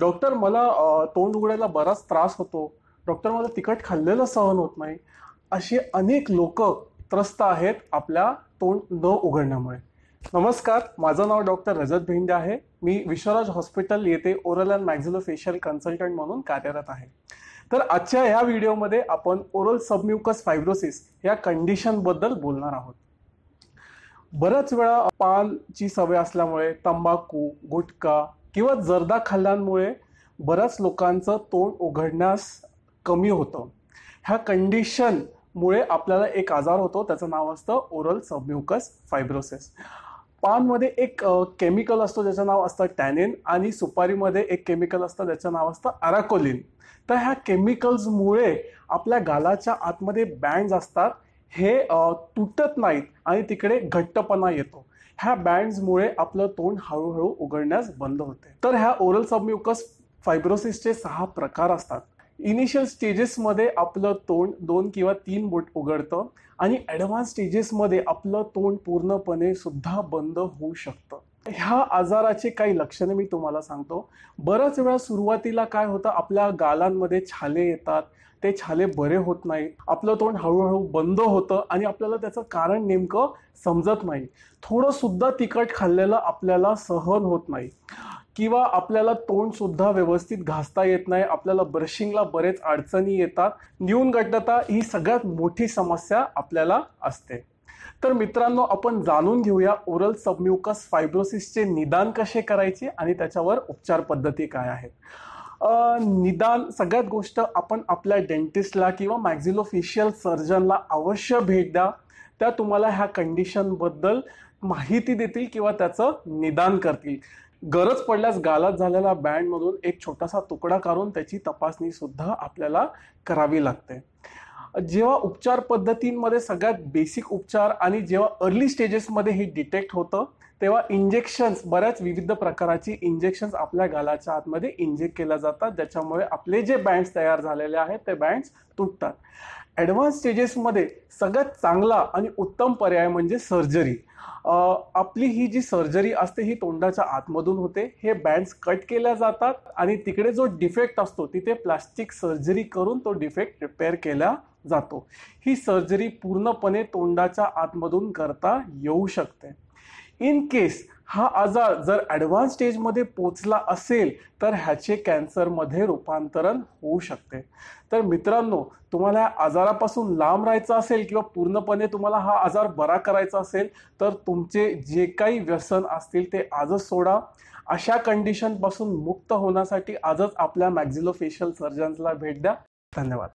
doctor मला तोंड उघडायला बराच त्रास होतो डॉक्टर मला तिखट खाल्लेलं सहन होत नाही असे अनेक लोक त्रस्त आहेत आपल्या तोंड न उघडण्यामुळे नमस्कार माझं नाव डॉक्टर रजत भेंडे आहे मी विश्वराज हॉस्पिटल येथे oral and maxillofacial consultant म्हणून कार्यरत आहे तर आजच्या ह्या व्हिडिओमध्ये आपण ओरल सबम्युकस फायब्रोसिस या कंडिशनबद्दल बोलणार आहोत बऱ्याच वेळा पालची सवय असल्यामुळे तंबाखू गुटखा किंवा जर्दा खाल्ल्यामुळे बऱ्याच लोकांचं तोंड उघडण्यास कमी होतं ह्या कंडिशनमुळे आपल्याला एक आजार होतो त्याचं नाव असतं ओरल सबम्युकस फायब्रोसिस पानमध्ये एक केमिकल असतो ज्याचं नाव असतं टॅनिन आणि सुपारीमध्ये एक केमिकल असतं ज्याचं नाव असतं अराकोलिन तर ह्या केमिकल्समुळे आपल्या गालाच्या आतमध्ये बँड्स असतात हे तुटत नाहीत आणि तिकडे घट्टपणा येतो ह्या बँड्समुळे आपलं तोंड हळूहळू उघडण्यास बंद होते तर ह्या ओरल सबम्युकस फायब्रोसिसचे सहा प्रकार असतात इनिशियल स्टेजेसमध्ये आपलं तोंड दोन किंवा तीन बोट उघडतं आणि ॲडव्हान्स स्टेजेसमध्ये आपलं तोंड पूर्णपणे सुद्धा बंद होऊ शकतं ह्या आजाराची काही लक्षणे मी तुम्हाला सांगतो बऱ्याच वेळा सुरुवातीला काय होतं आपल्या गालांमध्ये छाले येतात ते छाले बरे होत नाही आपलं तोंड हळूहळू बंद होतं आणि आपल्याला त्याचं कारण नेमकं समजत नाही थोडंसुद्धा तिखट खाल्लेलं आपल्याला सहन होत नाही किंवा आपल्याला तोंडसुद्धा व्यवस्थित घासता येत नाही आपल्याला ब्रशिंगला बरेच अडचणी येतात गटता ही सगळ्यात मोठी समस्या आपल्याला असते तर मित्रांनो आपण जाणून घेऊया ओरल सबम्युकस फायब्रोसिसचे निदान कसे करायचे आणि त्याच्यावर उपचार पद्धती काय आहेत निदान सगळ्यात गोष्ट आपण आपल्या डेंटिस्टला किंवा मॅक्झिलोफिशियल सर्जनला अवश्य भेट द्या त्या तुम्हाला ह्या कंडिशनबद्दल माहिती देतील किंवा त्याचं निदान करतील गरज पडल्यास गालात झालेला बँडमधून एक छोटासा तुकडा काढून त्याची तपासणी सुद्धा आपल्याला करावी लागते जेव्हा उपचार पद्धतींमध्ये सगळ्यात बेसिक उपचार आणि जेव्हा अर्ली स्टेजेसमध्ये हे डिटेक्ट होतं तेव्हा इंजेक्शन्स बऱ्याच विविध प्रकाराची इंजेक्शन्स आपल्या गालाच्या आतमध्ये इंजेक्ट केल्या जातात ज्याच्यामुळे आपले जे बँड्स तयार झालेले आहेत ते बँड्स तुटतात ॲडव्हान्स स्टेजेसमध्ये सगळ्यात चांगला आणि उत्तम पर्याय म्हणजे सर्जरी आपली ही जी सर्जरी असते ही तोंडाच्या आतमधून होते हे बँड्स कट केल्या जातात आणि तिकडे जो डिफेक्ट असतो तिथे प्लास्टिक सर्जरी करून तो डिफेक्ट रिपेअर केला जातो ही सर्जरी पूर्णपणे तोंडाच्या आतमधून करता येऊ शकते इन केस हा आजार जर ॲडव्हान्स स्टेजमध्ये पोचला असेल तर ह्याचे कॅन्सरमध्ये रूपांतरण होऊ शकते तर मित्रांनो तुम्हाला आजारापासून लांब राहायचं असेल किंवा पूर्णपणे तुम्हाला हा आजार बरा करायचा असेल तर तुमचे जे काही व्यसन असतील ते आजच सोडा अशा कंडिशनपासून मुक्त होण्यासाठी आजच आपल्या मॅक्झिलोफेशियल सर्जन्सला भेट द्या धन्यवाद